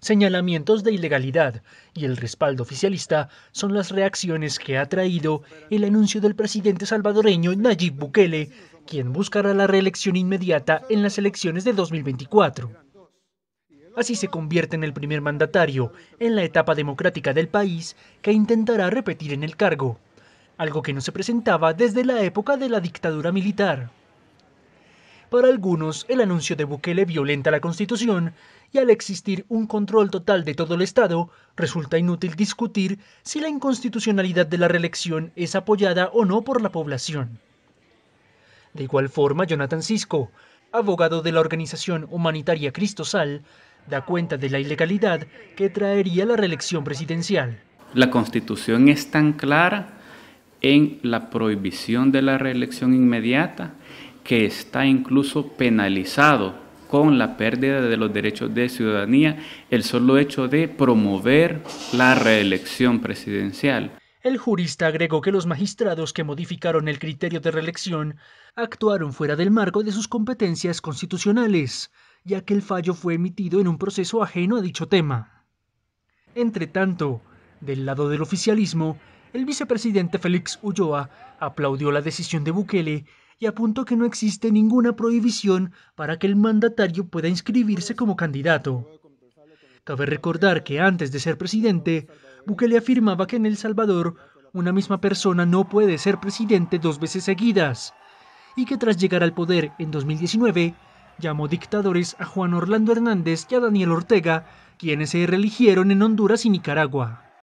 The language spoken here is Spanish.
señalamientos de ilegalidad y el respaldo oficialista son las reacciones que ha traído el anuncio del presidente salvadoreño Nayib Bukele, quien buscará la reelección inmediata en las elecciones de 2024. Así se convierte en el primer mandatario en la etapa democrática del país que intentará repetir en el cargo, algo que no se presentaba desde la época de la dictadura militar. Para algunos, el anuncio de Bukele violenta la Constitución y al existir un control total de todo el Estado, resulta inútil discutir si la inconstitucionalidad de la reelección es apoyada o no por la población. De igual forma, Jonathan Cisco, abogado de la organización humanitaria Cristosal, da cuenta de la ilegalidad que traería la reelección presidencial. La Constitución es tan clara en la prohibición de la reelección inmediata que está incluso penalizado con la pérdida de los derechos de ciudadanía el solo hecho de promover la reelección presidencial. El jurista agregó que los magistrados que modificaron el criterio de reelección actuaron fuera del marco de sus competencias constitucionales, ya que el fallo fue emitido en un proceso ajeno a dicho tema. Entre tanto, del lado del oficialismo, el vicepresidente Félix Ulloa aplaudió la decisión de Bukele y apuntó que no existe ninguna prohibición para que el mandatario pueda inscribirse como candidato. Cabe recordar que antes de ser presidente, Bukele afirmaba que en El Salvador una misma persona no puede ser presidente dos veces seguidas, y que tras llegar al poder en 2019, llamó dictadores a Juan Orlando Hernández y a Daniel Ortega, quienes se reeligieron en Honduras y Nicaragua.